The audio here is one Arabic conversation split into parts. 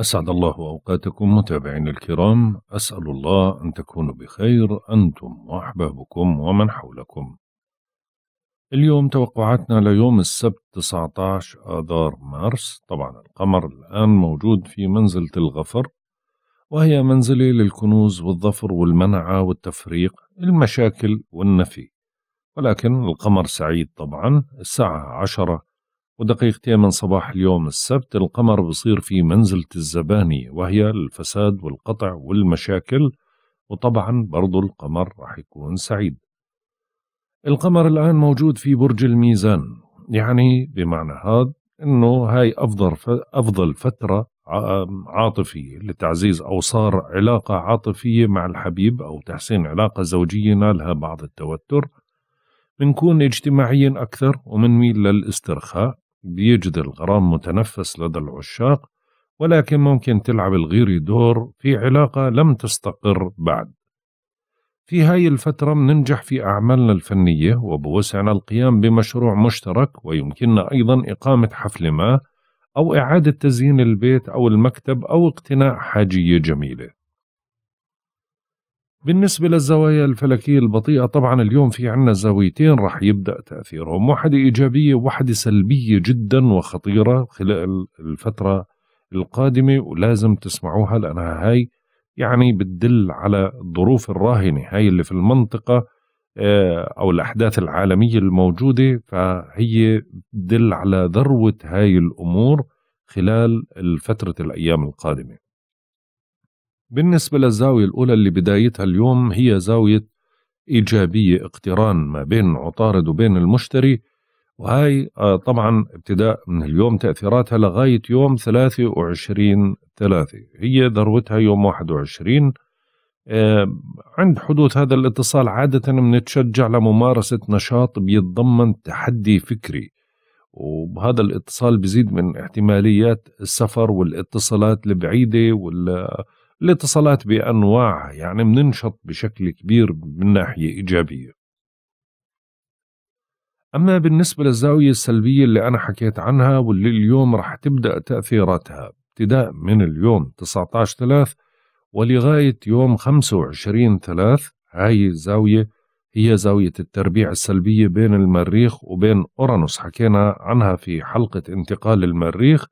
أسعد الله أوقاتكم متابعينا الكرام أسأل الله أن تكونوا بخير أنتم وأحبابكم ومن حولكم اليوم توقعاتنا ليوم السبت 19 آذار مارس طبعا القمر الآن موجود في منزلة الغفر وهي منزلة للكنوز والظفر والمنعة والتفريق المشاكل والنفي ولكن القمر سعيد طبعا الساعة عشرة ودقيقتين من صباح اليوم السبت القمر بصير في منزلة الزبانية وهي الفساد والقطع والمشاكل وطبعا برضو القمر راح يكون سعيد القمر الآن موجود في برج الميزان يعني بمعنى هذا انه هاي افضل افضل فتره عاطفيه لتعزيز او صار علاقه عاطفيه مع الحبيب او تحسين علاقه زوجيه نالها بعض التوتر بنكون اجتماعيين اكثر ومنميل للاسترخاء بيجد الغرام متنفس لدى العشاق ولكن ممكن تلعب الغيري دور في علاقة لم تستقر بعد في هاي الفترة بننجح في أعمالنا الفنية وبوسعنا القيام بمشروع مشترك ويمكننا أيضا إقامة حفل ما أو إعادة تزيين البيت أو المكتب أو اقتناء حاجية جميلة بالنسبة للزوايا الفلكية البطيئة طبعا اليوم في عنا زاويتين رح يبدأ تأثيرهم واحدة إيجابية وواحدة سلبية جدا وخطيرة خلال الفترة القادمة ولازم تسمعوها لأنها هاي يعني بتدل على الظروف الراهنة هاي اللي في المنطقة آه، أو الأحداث العالمية الموجودة فهي بتدل على ذروة هاي الأمور خلال فترة الأيام القادمة بالنسبة للزاوية الأولى اللي بدايتها اليوم هي زاوية إيجابية اقتران ما بين عطارد وبين المشتري وهي آه، طبعا ابتداء من اليوم تأثيراتها لغاية يوم 23 ثلاثة هي ذروتها يوم 21 آه، عند حدوث هذا الاتصال عادة بنتشجع لممارسة نشاط بيتضمن تحدي فكري وهذا الاتصال بزيد من احتماليات السفر والاتصالات البعيدة وال الاتصالات بأنواعها يعني بننشط بشكل كبير من ناحية إيجابية أما بالنسبة للزاوية السلبية اللي أنا حكيت عنها واللي اليوم رح تبدأ تأثيراتها ابتداء من اليوم 19 3 ولغاية يوم 25 3 هاي الزاوية هي زاوية التربيع السلبية بين المريخ وبين أورانوس حكينا عنها في حلقة انتقال المريخ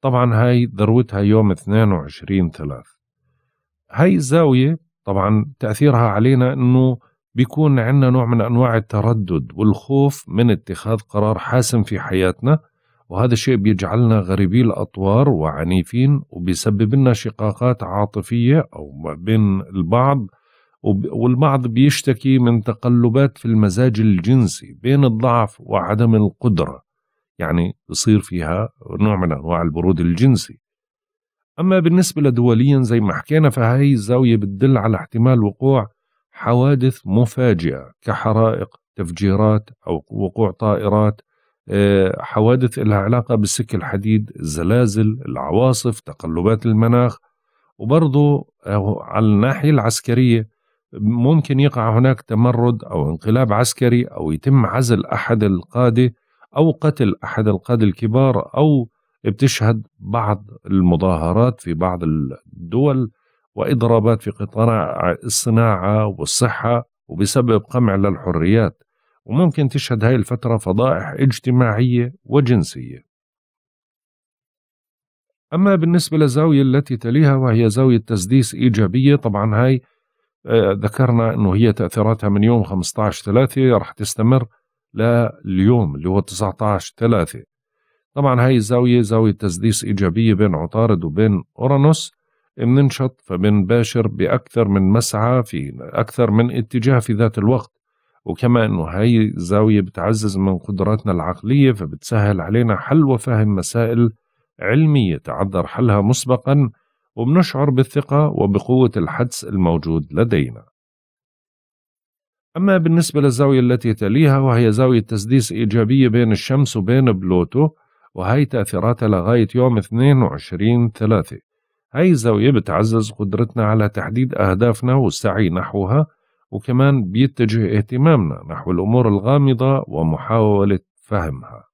طبعا هاي ذروتها يوم 22 ثلاث هاي الزاوية طبعا تأثيرها علينا أنه بيكون عندنا نوع من أنواع التردد والخوف من اتخاذ قرار حاسم في حياتنا وهذا الشيء بيجعلنا غريبي الأطوار وعنيفين وبيسبب لنا شقاقات عاطفية أو بين البعض والبعض بيشتكي من تقلبات في المزاج الجنسي بين الضعف وعدم القدرة يعني بصير فيها نوع من أنواع البرود الجنسي أما بالنسبة لدوليا زي ما حكينا فهي الزاوية بتدل على احتمال وقوع حوادث مفاجئة كحرائق تفجيرات أو وقوع طائرات آه، حوادث لها علاقة بالسك الحديد الزلازل العواصف تقلبات المناخ وبرضه آه، على الناحية العسكرية ممكن يقع هناك تمرد أو انقلاب عسكري أو يتم عزل أحد القادة أو قتل أحد القادة الكبار أو بتشهد بعض المظاهرات في بعض الدول واضرابات في قطاع الصناعه والصحه وبسبب قمع للحريات وممكن تشهد هاي الفتره فضائح اجتماعيه وجنسيه أما بالنسبة للزاوية التي تليها وهي زاوية تسديس إيجابية طبعا هاي آه، ذكرنا أنه هي تأثيراتها من يوم 15 3 رح تستمر لليوم اللي هو 19 3 طبعا هاي الزاوية زاوية تسديس إيجابية بين عطارد وبين أورانوس بننشط فبنباشر بأكثر من مسعى في أكثر من اتجاه في ذات الوقت وكما أنه هاي الزاوية بتعزز من قدراتنا العقلية فبتسهل علينا حل وفهم مسائل علمية تعذر حلها مسبقا وبنشعر بالثقة وبقوة الحدس الموجود لدينا أما بالنسبة للزاوية التي تليها وهي زاوية تسديس إيجابية بين الشمس وبين بلوتو وهي تأثيراتها لغاية يوم 22 3 هاي الزاوية بتعزز قدرتنا على تحديد أهدافنا والسعي نحوها وكمان بيتجه اهتمامنا نحو الأمور الغامضة ومحاولة فهمها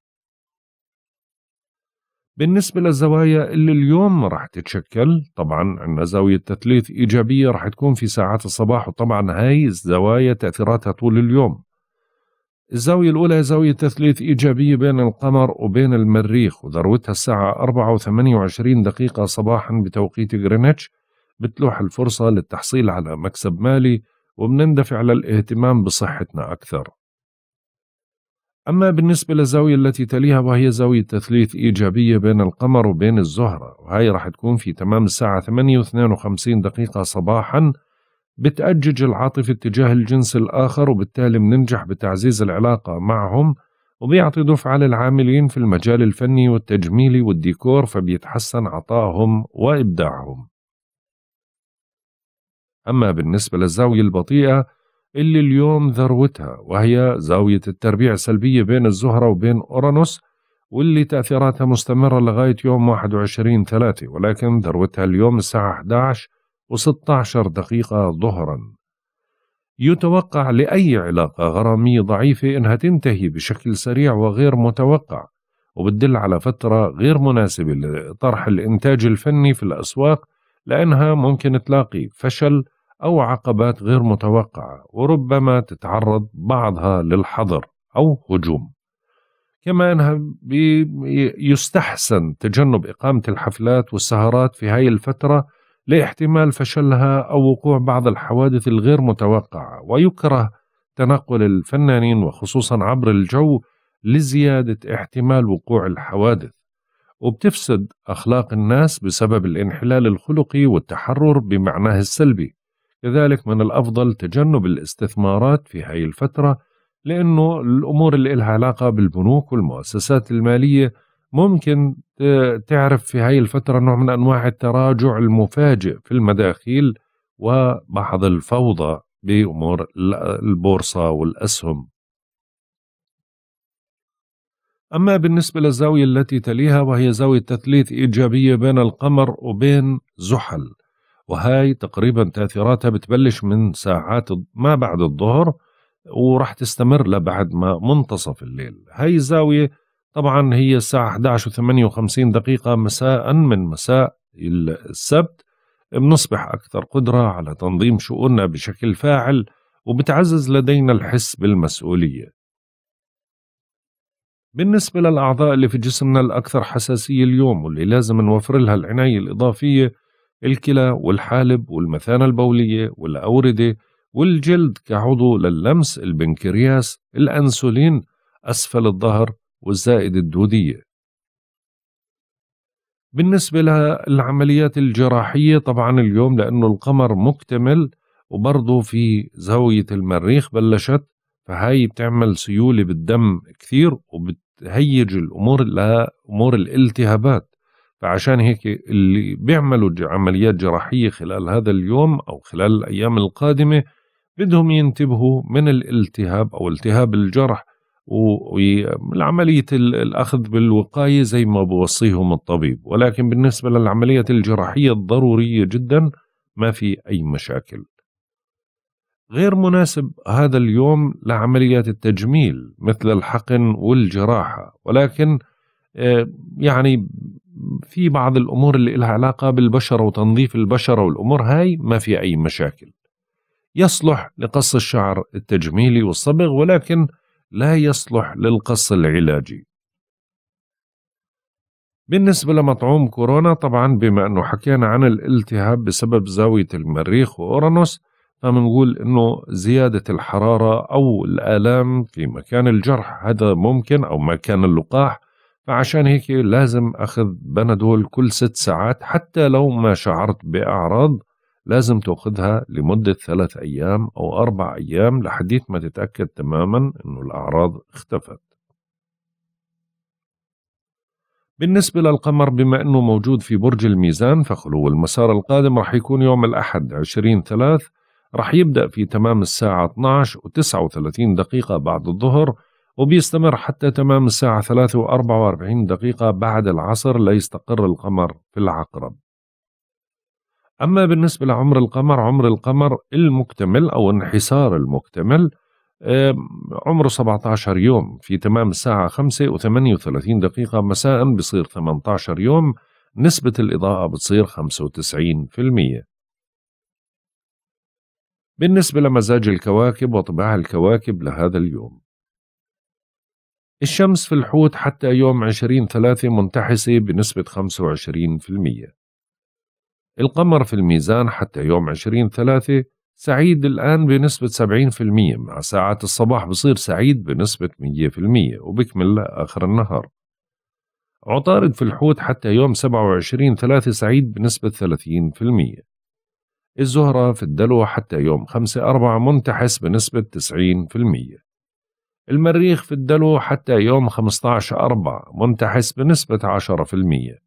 بالنسبة للزوايا اللي اليوم رح تتشكل طبعا عندنا زاوية تثليث إيجابية رح تكون في ساعات الصباح وطبعا هاي الزوايا تأثيراتها طول اليوم الزاوية الأولى هي زاوية تثليث إيجابية بين القمر وبين المريخ وذروتها الساعة 24 دقيقة صباحا بتوقيت غرينتش بتلوح الفرصة للتحصيل على مكسب مالي وبنندفع للاهتمام بصحتنا أكثر أما بالنسبة للزاوية التي تليها وهي زاوية تثليث إيجابية بين القمر وبين الزهرة وهي رح تكون في تمام الساعة 8.52 دقيقة صباحا بتأجج العاطفة تجاه الجنس الآخر وبالتالي بننجح بتعزيز العلاقة معهم وبيعطي دفعة للعاملين في المجال الفني والتجميلي والديكور فبيتحسن عطائهم وإبداعهم أما بالنسبة للزاوية البطيئة اللي اليوم ذروتها وهي زاوية التربيع السلبية بين الزهرة وبين أورانوس واللي تأثيراتها مستمرة لغاية يوم 21 3 ولكن ذروتها اليوم الساعة 11 و16 دقيقة ظهرا يتوقع لأي علاقة غرامية ضعيفة أنها تنتهي بشكل سريع وغير متوقع وبتدل على فترة غير مناسبة لطرح الإنتاج الفني في الأسواق لأنها ممكن تلاقي فشل أو عقبات غير متوقعة وربما تتعرض بعضها للحظر أو هجوم كما أنها يستحسن تجنب إقامة الحفلات والسهرات في هاي الفترة لاحتمال فشلها أو وقوع بعض الحوادث الغير متوقعة ويكره تنقل الفنانين وخصوصا عبر الجو لزيادة احتمال وقوع الحوادث وبتفسد أخلاق الناس بسبب الانحلال الخلقي والتحرر بمعناه السلبي كذلك من الأفضل تجنب الاستثمارات في هاي الفترة لأنه الأمور اللي لها علاقة بالبنوك والمؤسسات المالية ممكن تعرف في هاي الفترة نوع من أنواع التراجع المفاجئ في المداخيل وبعض الفوضى بأمور البورصة والأسهم أما بالنسبة للزاوية التي تليها وهي زاوية تثليث إيجابية بين القمر وبين زحل وهاي تقريبا تأثيراتها بتبلش من ساعات ما بعد الظهر وراح تستمر لبعد ما منتصف الليل هاي الزاوية طبعا هي الساعة 11 و58 دقيقة مساء من مساء السبت بنصبح أكثر قدرة على تنظيم شؤوننا بشكل فاعل وبتعزز لدينا الحس بالمسؤولية بالنسبة للأعضاء اللي في جسمنا الأكثر حساسية اليوم واللي لازم نوفر لها العناية الإضافية الكلى والحالب والمثانة البولية والأوردة والجلد كعضو للمس البنكرياس الأنسولين أسفل الظهر والزائد الدودية بالنسبة للعمليات الجراحية طبعا اليوم لأنه القمر مكتمل وبرضه في زاوية المريخ بلشت فهاي بتعمل سيولة بالدم كثير وبتهيج الأمور لأمور الالتهابات فعشان هيك اللي بيعملوا عمليات جراحية خلال هذا اليوم أو خلال الأيام القادمة بدهم ينتبهوا من الالتهاب أو التهاب الجرح وعملية الأخذ بالوقاية زي ما بوصيهم الطبيب ولكن بالنسبة للعملية الجراحية الضرورية جدا ما في أي مشاكل غير مناسب هذا اليوم لعمليات التجميل مثل الحقن والجراحة ولكن آه، يعني في بعض الأمور اللي لها علاقة بالبشرة وتنظيف البشرة والأمور هاي ما في أي مشاكل يصلح لقص الشعر التجميلي والصبغ ولكن لا يصلح للقص العلاجي بالنسبة لمطعوم كورونا طبعا بما أنه حكينا عن الالتهاب بسبب زاوية المريخ وأورانوس فبنقول أنه زيادة الحرارة أو الآلام في مكان الجرح هذا ممكن أو مكان اللقاح فعشان هيك لازم أخذ بنادول كل ست ساعات حتى لو ما شعرت بأعراض لازم تأخذها لمدة ثلاث أيام أو أربع أيام لحديث ما تتأكد تماما أنه الأعراض اختفت بالنسبة للقمر بما أنه موجود في برج الميزان فخلو المسار القادم رح يكون يوم الأحد 20 ثلاث رح يبدأ في تمام الساعة 12 و 39 دقيقة بعد الظهر وبيستمر حتى تمام الساعة 3 و 44 دقيقة بعد العصر ليستقر القمر في العقرب أما بالنسبة لعمر القمر عمر القمر المكتمل أو انحسار المكتمل عمره 17 يوم في تمام الساعة 5 و 38 دقيقة مساء بصير 18 يوم نسبة الإضاءة بتصير 95% بالنسبة لمزاج الكواكب وطباع الكواكب لهذا اليوم الشمس في الحوت حتى يوم 20 3 منتحسة بنسبة 25% القمر في الميزان حتى يوم عشرين ثلاثة سعيد الآن بنسبة 70% مع ساعات الصباح بصير سعيد بنسبة 100% وبكمل آخر النهار عطارد في الحوت حتى يوم 27 ثلاثة سعيد بنسبة 30% الزهرة في الدلو حتى يوم 5 4 منتحس بنسبة 90% المريخ في الدلو حتى يوم 15 4 منتحس بنسبة 10%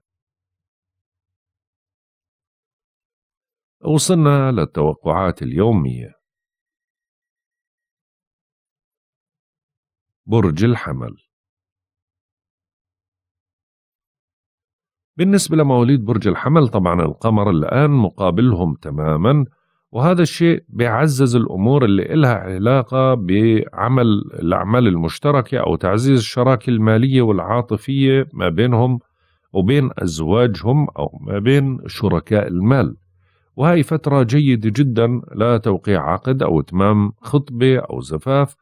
وصلنا للتوقعات اليومية برج الحمل بالنسبة لمواليد برج الحمل طبعا القمر الآن مقابلهم تماما وهذا الشيء بيعزز الأمور اللي إلها علاقة بعمل الأعمال المشتركة أو تعزيز الشراكة المالية والعاطفية ما بينهم وبين أزواجهم أو ما بين شركاء المال وهي فترة جيدة جدا لتوقيع عقد أو إتمام خطبة أو زفاف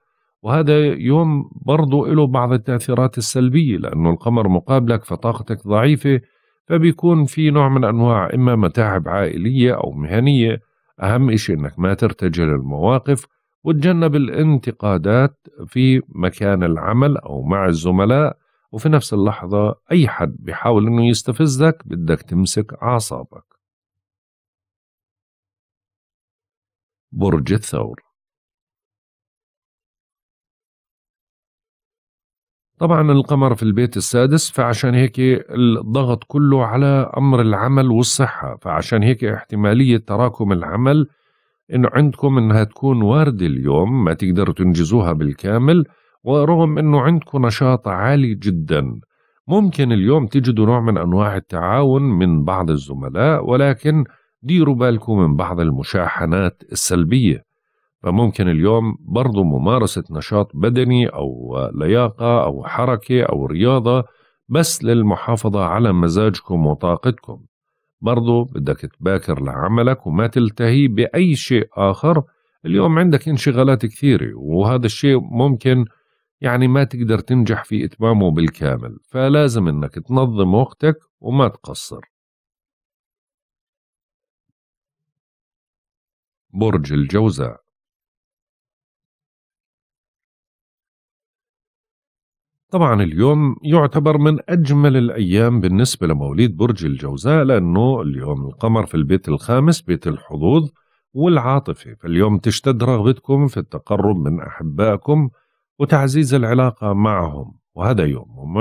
وهذا يوم برضو له بعض التأثيرات السلبية لأنه القمر مقابلك فطاقتك ضعيفة فبيكون في نوع من أنواع إما متاعب عائلية أو مهنية أهم إشي إنك ما ترتجل المواقف وتجنب الانتقادات في مكان العمل أو مع الزملاء وفي نفس اللحظة أي حد بيحاول إنه يستفزك بدك تمسك أعصابك برج الثور طبعا القمر في البيت السادس فعشان هيك الضغط كله على أمر العمل والصحة فعشان هيك احتمالية تراكم العمل انه عندكم انها تكون واردة اليوم ما تقدروا تنجزوها بالكامل ورغم انه عندكم نشاط عالي جدا ممكن اليوم تجدوا نوع من انواع التعاون من بعض الزملاء ولكن ديروا بالكم من بعض المشاحنات السلبية فممكن اليوم برضو ممارسة نشاط بدني أو لياقة أو حركة أو رياضة بس للمحافظة على مزاجكم وطاقتكم برضو بدك تباكر لعملك وما تلتهي بأي شيء آخر اليوم عندك انشغالات كثيرة وهذا الشيء ممكن يعني ما تقدر تنجح في إتمامه بالكامل فلازم أنك تنظم وقتك وما تقصر برج الجوزاء طبعا اليوم يعتبر من أجمل الأيام بالنسبة لمواليد برج الجوزاء لأنه اليوم القمر في البيت الخامس بيت الحظوظ والعاطفة فاليوم تشتد رغبتكم في التقرب من أحبائكم وتعزيز العلاقة معهم وهذا يوم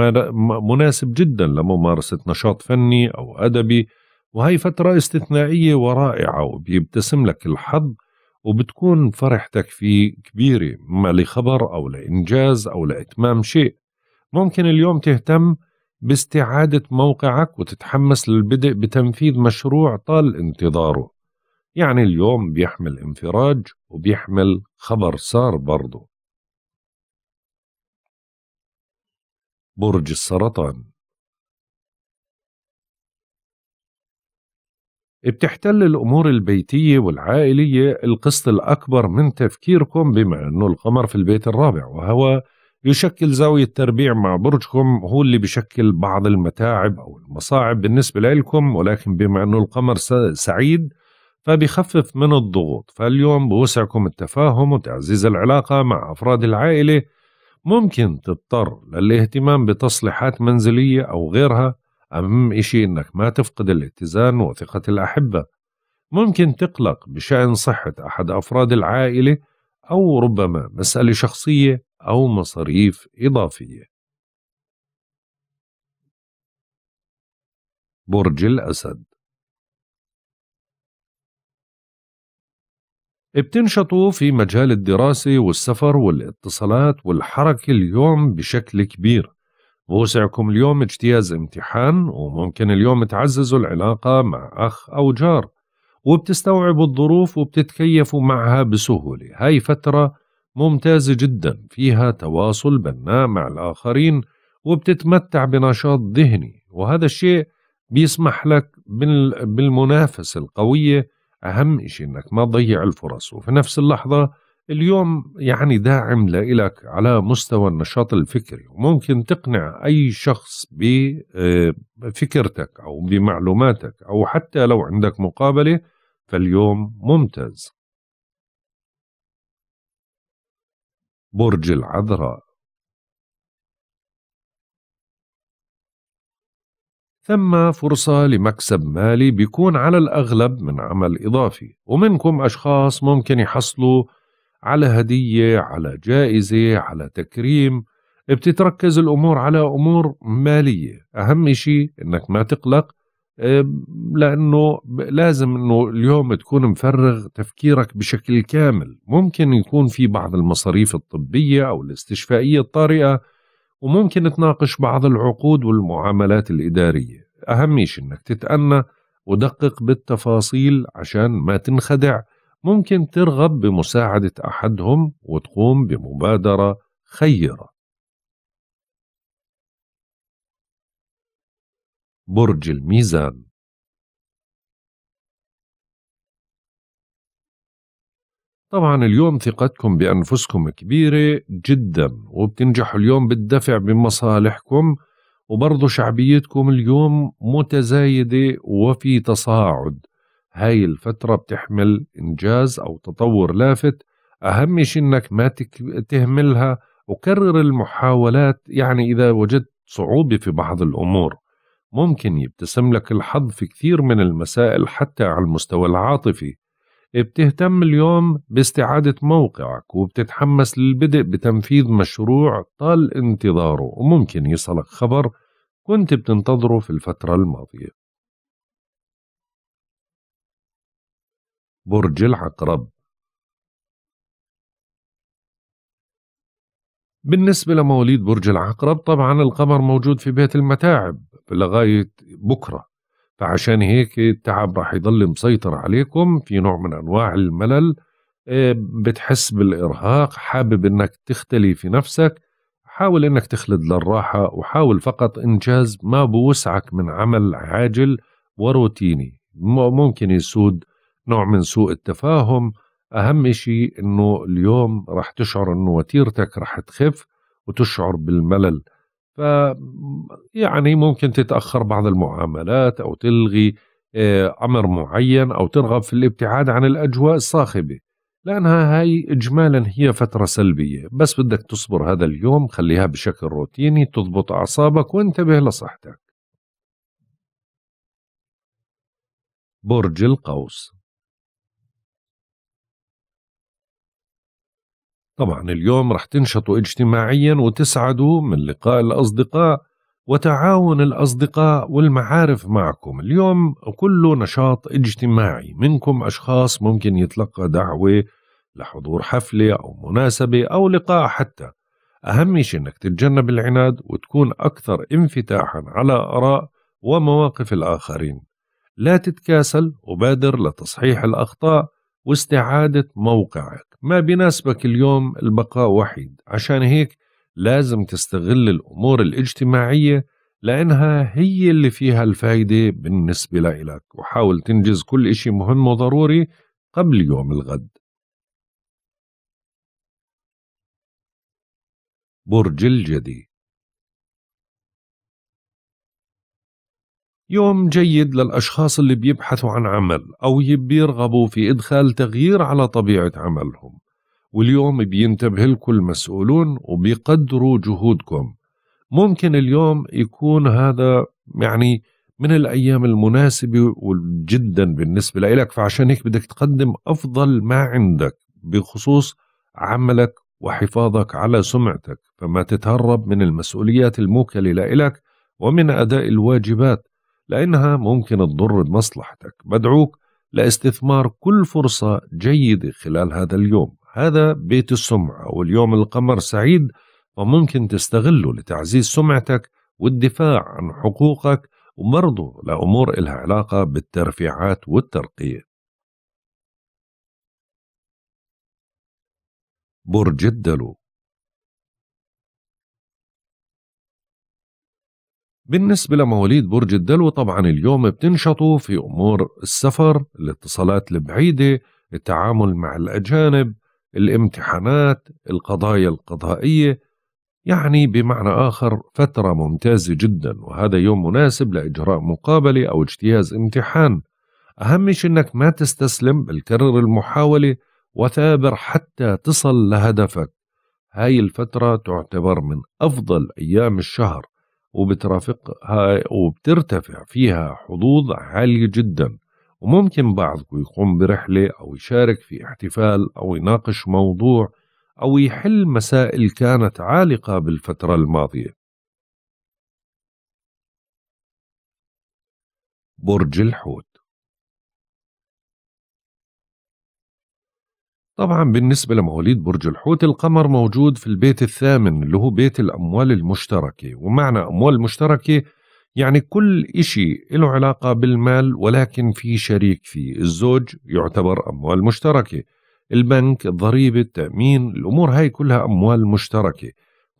مناسب جدا لممارسة نشاط فني أو أدبي وهي فترة استثنائية ورائعة وبيبتسم لك الحظ وبتكون فرحتك فيه كبيرة ما لخبر أو لإنجاز أو لإتمام شيء ممكن اليوم تهتم باستعادة موقعك وتتحمس للبدء بتنفيذ مشروع طال انتظاره يعني اليوم بيحمل انفراج وبيحمل خبر سار برضه برج السرطان بتحتل الأمور البيتية والعائلية القسط الأكبر من تفكيركم بما أنه القمر في البيت الرابع وهو يشكل زاوية تربيع مع برجكم هو اللي بشكل بعض المتاعب أو المصاعب بالنسبة لكم ولكن بما أنه القمر سعيد فبيخفف من الضغوط فاليوم بوسعكم التفاهم وتعزيز العلاقة مع أفراد العائلة ممكن تضطر للاهتمام بتصليحات منزلية أو غيرها أهم إشي إنك ما تفقد الاتزان وثقة الأحبة ممكن تقلق بشأن صحة أحد أفراد العائلة أو ربما مسألة شخصية أو مصاريف إضافية برج الأسد بتنشطوا في مجال الدراسة والسفر والاتصالات والحركة اليوم بشكل كبير بوسعكم اليوم اجتياز امتحان وممكن اليوم تعززوا العلاقة مع أخ أو جار وبتستوعبوا الظروف وبتتكيفوا معها بسهولة هاي فترة ممتازة جدا فيها تواصل بناء مع الآخرين وبتتمتع بنشاط ذهني وهذا الشيء بيسمح لك بالمنافسة القوية أهم شيء أنك ما تضيع الفرص وفي نفس اللحظة اليوم يعني داعم لإلك على مستوى النشاط الفكري وممكن تقنع أي شخص بفكرتك آه، أو بمعلوماتك أو حتى لو عندك مقابلة فاليوم ممتاز برج العذراء ثم فرصة لمكسب مالي بيكون على الأغلب من عمل إضافي ومنكم أشخاص ممكن يحصلوا على هدية على جائزة على تكريم بتتركز الأمور على أمور مالية أهم شيء أنك ما تقلق لأنه لازم أنه اليوم تكون مفرغ تفكيرك بشكل كامل ممكن يكون في بعض المصاريف الطبية أو الاستشفائية الطارئة وممكن تناقش بعض العقود والمعاملات الإدارية أهم شيء أنك تتأنى ودقق بالتفاصيل عشان ما تنخدع ممكن ترغب بمساعدة أحدهم وتقوم بمبادرة خيرة. برج الميزان طبعا اليوم ثقتكم بأنفسكم كبيرة جدا وبتنجحوا اليوم بالدفع بمصالحكم وبرضه شعبيتكم اليوم متزايدة وفي تصاعد هاي الفترة بتحمل إنجاز أو تطور لافت أهم شيء إنك ما تهملها وكرر المحاولات يعني إذا وجدت صعوبة في بعض الأمور ممكن يبتسم لك الحظ في كثير من المسائل حتى على المستوى العاطفي بتهتم اليوم باستعادة موقعك وبتتحمس للبدء بتنفيذ مشروع طال انتظاره وممكن يصلك خبر كنت بتنتظره في الفترة الماضية برج العقرب بالنسبة لمواليد برج العقرب طبعا القمر موجود في بيت المتاعب لغاية بكرة فعشان هيك التعب راح يضل مسيطر عليكم في نوع من أنواع الملل آه، بتحس بالإرهاق حابب أنك تختلي في نفسك حاول أنك تخلد للراحة وحاول فقط إنجاز ما بوسعك من عمل عاجل وروتيني ممكن يسود نوع من سوء التفاهم أهم شيء أنه اليوم رح تشعر أنه وتيرتك رح تخف وتشعر بالملل ف يعني ممكن تتأخر بعض المعاملات أو تلغي آه، أمر معين أو ترغب في الابتعاد عن الأجواء الصاخبة لأنها هاي إجمالا هي فترة سلبية بس بدك تصبر هذا اليوم خليها بشكل روتيني تضبط أعصابك وانتبه لصحتك برج القوس طبعا اليوم رح تنشطوا اجتماعيا وتسعدوا من لقاء الأصدقاء وتعاون الأصدقاء والمعارف معكم اليوم كله نشاط اجتماعي منكم أشخاص ممكن يتلقى دعوة لحضور حفلة أو مناسبة أو لقاء حتى أهم شيء أنك تتجنب العناد وتكون أكثر انفتاحا على آراء ومواقف الآخرين لا تتكاسل وبادر لتصحيح الأخطاء واستعادة موقعك ما بناسبك اليوم البقاء وحيد عشان هيك لازم تستغل الأمور الاجتماعية لأنها هي اللي فيها الفايدة بالنسبة لإلك وحاول تنجز كل إشي مهم وضروري قبل يوم الغد برج الجدي يوم جيد للأشخاص اللي بيبحثوا عن عمل أو بيرغبوا في إدخال تغيير على طبيعة عملهم واليوم بينتبه لكم المسؤولون وبيقدروا جهودكم ممكن اليوم يكون هذا يعني من الأيام المناسبة جدا بالنسبة لك فعشان هيك بدك تقدم أفضل ما عندك بخصوص عملك وحفاظك على سمعتك فما تتهرب من المسؤوليات الموكلة لك ومن أداء الواجبات لأنها ممكن تضر بمصلحتك بدعوك لاستثمار كل فرصة جيدة خلال هذا اليوم هذا بيت السمعة واليوم القمر سعيد فممكن تستغله لتعزيز سمعتك والدفاع عن حقوقك وبرضه لأمور إلها علاقة بالترفيعات والترقية برج الدلو بالنسبة لمواليد برج الدلو طبعا اليوم بتنشطوا في أمور السفر الاتصالات البعيدة التعامل مع الأجانب الامتحانات القضايا القضائية يعني بمعنى آخر فترة ممتازة جدا وهذا يوم مناسب لإجراء مقابلة أو اجتياز امتحان أهم شيء أنك ما تستسلم بالكرر المحاولة وثابر حتى تصل لهدفك هاي الفترة تعتبر من أفضل أيام الشهر وبترافقها وبترتفع فيها حظوظ عالية جدا وممكن بعضكم يقوم برحلة أو يشارك في احتفال أو يناقش موضوع أو يحل مسائل كانت عالقة بالفترة الماضية برج الحوت طبعا بالنسبة لمواليد برج الحوت القمر موجود في البيت الثامن اللي هو بيت الأموال المشتركة ومعنى أموال مشتركة يعني كل إشي له علاقة بالمال ولكن في شريك فيه الزوج يعتبر أموال مشتركة البنك الضريبة التأمين الأمور هاي كلها أموال مشتركة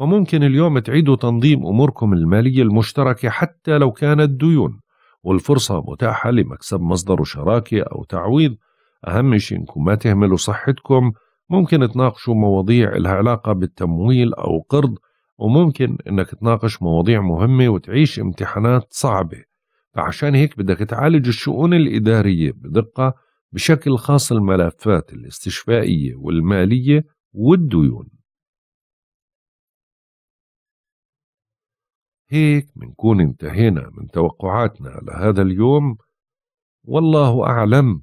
وممكن اليوم تعيدوا تنظيم أموركم المالية المشتركة حتى لو كانت ديون والفرصة متاحة لمكسب مصدر شراكة أو تعويض أهم شيء إنكم ما تهملوا صحتكم ممكن تناقشوا مواضيع لها علاقة بالتمويل أو قرض وممكن إنك تناقش مواضيع مهمة وتعيش امتحانات صعبة فعشان هيك بدك تعالج الشؤون الإدارية بدقة بشكل خاص الملفات الاستشفائية والمالية والديون هيك منكون انتهينا من توقعاتنا لهذا اليوم والله أعلم